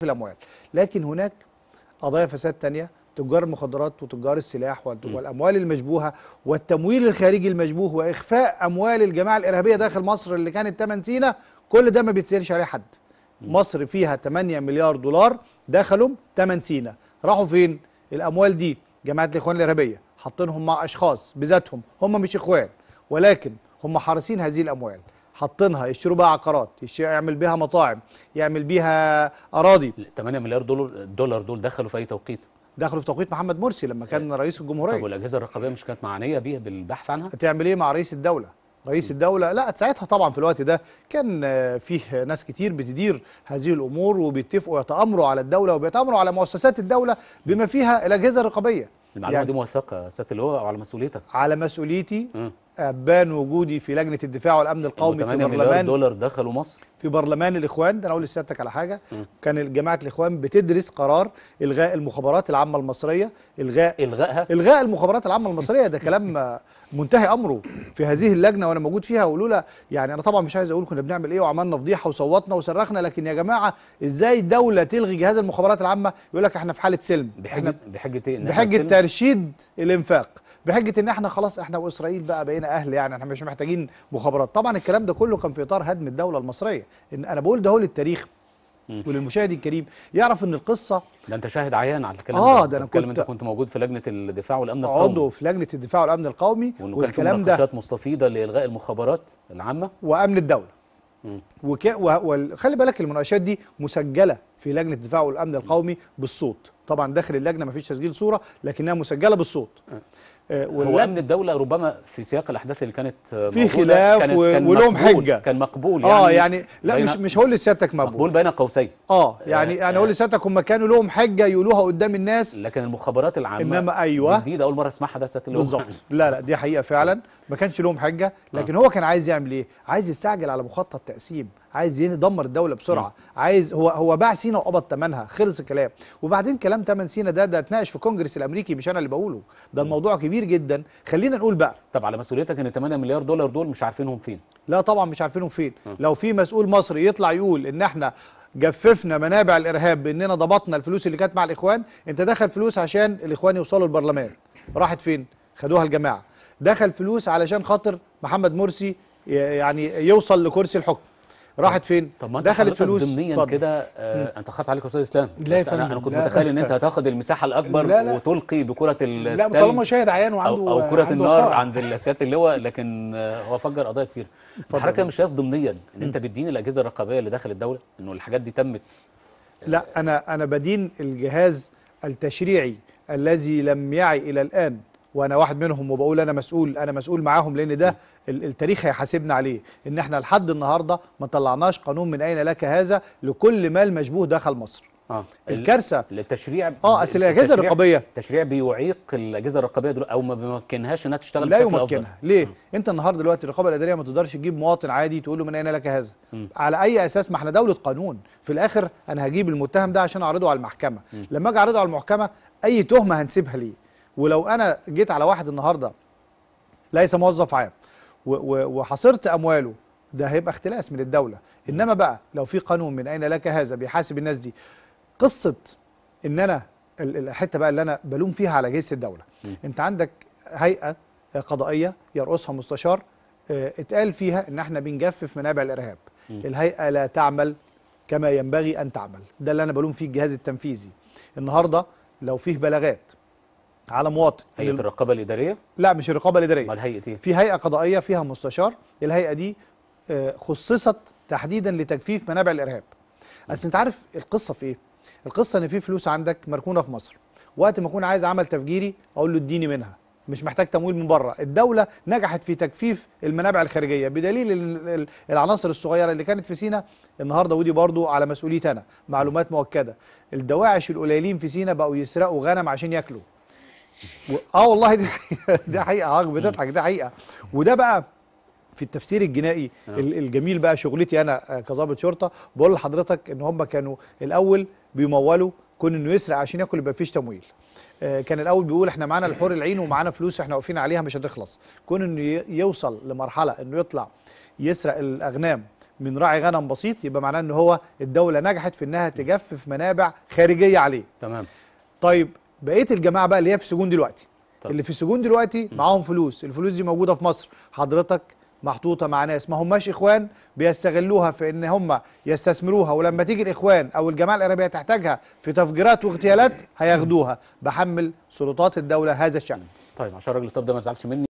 في الاموال لكن هناك قضايا فساد تانية تجار المخدرات وتجار السلاح والاموال المشبوهه والتمويل الخارجي المشبوه واخفاء اموال الجماعه الارهابيه داخل مصر اللي كانت تمن سينا كل ده ما بيتسالش عليه حد مصر فيها 8 مليار دولار دخلوا تمن سينا راحوا فين الاموال دي جماعه الاخوان الارهابيه حاطينهم مع اشخاص بذاتهم هم مش اخوان ولكن هم حارسين هذه الاموال حاطينها يشتروا بها عقارات يعمل بيها مطاعم يعمل بيها اراضي 8 مليار دولار دولار دول دخلوا في اي توقيت دخلوا في توقيت محمد مرسي لما كان آه. رئيس الجمهوريه طب والاجهزه الرقابيه مش كانت معنيه بيها بالبحث عنها هتعمل ايه مع رئيس الدوله رئيس الدولة لا ساعتها طبعا في الوقت ده كان فيه ناس كتير بتدير هذه الأمور وبيتفقوا يتأمروا على الدولة وبيتأمروا على مؤسسات الدولة بما فيها الأجهزة الرقابية المعلومة يعني دي موثقة يا سيادة هو على مسؤوليتك على مسؤوليتي م. أبان وجودي في لجنة الدفاع والأمن القومي في برلمان دولار دخلوا مصر في برلمان الإخوان ده أنا أقول لسيادتك على حاجة م. كان جماعة الإخوان بتدرس قرار إلغاء المخابرات العامة المصرية إلغاء إلغائها إلغاء المخابرات العامة المصرية ده كلام منتهي أمره في هذه اللجنة وأنا موجود فيها ولولا يعني أنا طبعا مش عايز أقول كنا بنعمل إيه وعملنا فضيحة وصوتنا وصرخنا لكن يا جماعة إزاي دولة تلغي جهاز المخابرات العامة يقول لك إحنا في حالة سلم بحجة بحجة إيه بحجة ترشيد الإنفاق بحجه ان احنا خلاص احنا واسرائيل بقى بقينا اهل يعني احنا مش محتاجين مخابرات طبعا الكلام ده كله كان في اطار هدم الدوله المصريه ان انا بقول ده هو للتاريخ وللمشاهد الكريم يعرف ان القصه ده انت شاهد عيان على الكلام اه ده, ده انا كنت انت كنت موجود في لجنه الدفاع والامن القومي عضو في لجنه الدفاع والامن القومي والكلام ده مناقشات مستفيضه لالغاء المخابرات العامه وامن الدوله وك... وخلي بالك المناقشات دي مسجله في لجنه الدفاع والامن القومي بالصوت طبعا داخل اللجنه ما فيش تسجيل صوره لكنها مسجله بالصوت آه، هو امن الدوله ربما في سياق الاحداث اللي كانت آه، في خلاف كانت و... كان ولهم حجه كان مقبول يعني اه يعني, يعني- لا مش مش هقول لسيادتك مقبول مقبول بين قوسين اه, آه، يعني آه انا اقول لسيادتك هم كانوا لهم حجه يقولوها قدام الناس لكن المخابرات العامه انما ايوه جديده اول مره اسمعها ده سياده بالظبط لا لا دي حقيقه فعلا ما كانش لهم حجه آه. لكن آه. هو كان عايز يعمل ايه عايز يستعجل على مخطط تقسيم عايز يدمر الدوله بسرعه م. عايز هو هو باع سينا وقبض ثمنها خلص الكلام وبعدين كلام ثمن سينا ده ده اتناقش في الكونجرس الامريكي مش انا اللي بقوله ده الموضوع كبير جدا خلينا نقول بقى طب على مسؤوليتك ان 8 مليار دولار دول مش عارفينهم فين لا طبعا مش عارفينهم فين م. لو في مسؤول مصري يطلع يقول ان احنا جففنا منابع الارهاب باننا ضبطنا الفلوس اللي كانت مع الاخوان انت دخل فلوس عشان الاخوان يوصلوا البرلمان راحت فين خدوها الجماعه دخل فلوس علشان خاطر محمد مرسي يعني يوصل لكرسي الحكم راحت فين طب ما دخلت فلوس ضمنيا كده آه انت اخترت عليك استاذ اسلام لا بس انا انا كنت متخيل ان انت هتاخد المساحه الاكبر لا لا وتلقي بكره ال لا طالما شاهد عيان وعنده او, أو كره النار طارق. عند السياده اللواء لكن آه هو فجر قضايا كتير الحركه مش شايف ضمنيا ان انت بتدين الاجهزه الرقابيه اللي داخل الدوله انه الحاجات دي تمت لا انا انا بدين الجهاز التشريعي الذي لم يعي الى الان وانا واحد منهم وبقول انا مسؤول انا مسؤول معاهم لان ده التاريخ هيحاسبنا عليه ان احنا لحد النهارده ما طلعناش قانون من اين لك هذا لكل مال مشبوه دخل مصر آه. الكارثه التشريع اه اصل الاجهزه الرقابيه التشريع بيعيق الاجهزه الرقابيه دلوقتي او ما بيمكنهاش انها تشتغل لا يمكنها أفضل. ليه؟ آه. انت النهارده دلوقتي الرقابه الاداريه ما تقدرش تجيب مواطن عادي تقول له من اين لك هذا؟ م. على اي اساس ما احنا دوله قانون في الاخر انا هجيب المتهم ده عشان اعرضه على المحكمه م. لما اجي اعرضه على المحكمه اي تهمه هنسيبها ليه؟ ولو انا جيت على واحد النهارده ليس موظف عام وحصرت امواله ده هيبقى اختلاس من الدوله انما بقى لو في قانون من اين لك هذا بيحاسب الناس دي قصه ان انا الحته بقى اللي انا بلوم فيها على جيش الدوله م. انت عندك هيئه قضائيه يرأسها مستشار آه، اتقال فيها ان احنا بنجفف منابع الارهاب م. الهيئه لا تعمل كما ينبغي ان تعمل ده اللي انا بلوم فيه الجهاز التنفيذي النهارده لو فيه بلاغات على مواطن هيئه الرقابه الاداريه لا مش الرقابه الاداريه مال هيئه ايه في هيئه قضائيه فيها مستشار الهيئه دي آه، خصصت تحديدا لتجفيف منابع الارهاب اصل انت عارف القصه في ايه القصه ان في فلوس عندك مركونه في مصر وقت ما اكون عايز عمل تفجيري اقول له اديني منها مش محتاج تمويل من بره الدوله نجحت في تجفيف المنابع الخارجيه بدليل العناصر الصغيره اللي كانت في سينا النهارده ودي برضو على مسؤوليتي انا معلومات مؤكده الدواعش القليلين في سينا بقوا يسرقوا غنم عشان ياكلوا اه والله دي دي حقيقه اه بتضحك دي حقيقه وده بقى في التفسير الجنائي نعم. الجميل بقى شغلتي انا آه، كظابط شرطه بقول لحضرتك ان هم كانوا الاول بيمولوا كون انه يسرق عشان ياكل يبقى مفيش تمويل آه، كان الاول بيقول احنا معانا الحور العين ومعانا فلوس احنا واقفين عليها مش هتخلص كون انه يوصل لمرحله انه يطلع يسرق الاغنام من راعي غنم بسيط يبقى معناه ان هو الدوله نجحت في انها تجفف منابع خارجيه عليه تمام طيب بقيه الجماعه بقى اللي هي في السجون دلوقتي طب. اللي في السجون دلوقتي معاهم فلوس الفلوس دي موجوده في مصر حضرتك محطوطه مع ناس ما هماش اخوان بيستغلوها في ان هم يستثمروها ولما تيجي الاخوان او الجماعه الارهابيه تحتاجها في تفجيرات واغتيالات هياخدوها بحمل سلطات الدوله هذا الشأن طيب عشان الراجل الطب ده ما زعلش مني